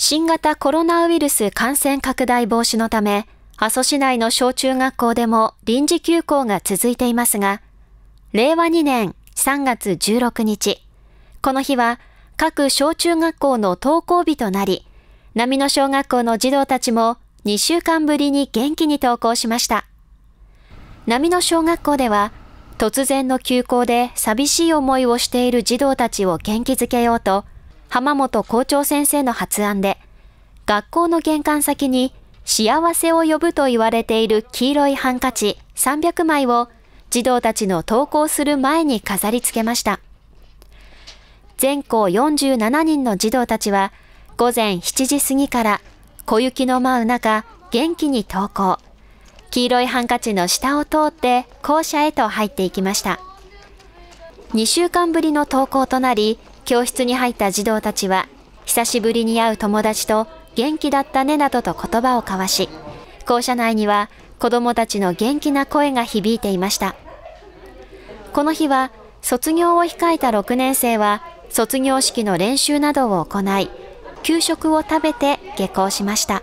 新型コロナウイルス感染拡大防止のため、阿蘇市内の小中学校でも臨時休校が続いていますが、令和2年3月16日、この日は各小中学校の登校日となり、波野小学校の児童たちも2週間ぶりに元気に登校しました。波野小学校では、突然の休校で寂しい思いをしている児童たちを元気づけようと、浜本校長先生の発案で、学校の玄関先に幸せを呼ぶと言われている黄色いハンカチ300枚を児童たちの登校する前に飾り付けました。全校47人の児童たちは午前7時過ぎから小雪の舞う中元気に登校。黄色いハンカチの下を通って校舎へと入っていきました。2週間ぶりの登校となり、教室に入った児童たちは、久しぶりに会う友達と元気だったねなどと言葉を交わし、校舎内には子供たちの元気な声が響いていました。この日は、卒業を控えた6年生は、卒業式の練習などを行い、給食を食べて下校しました。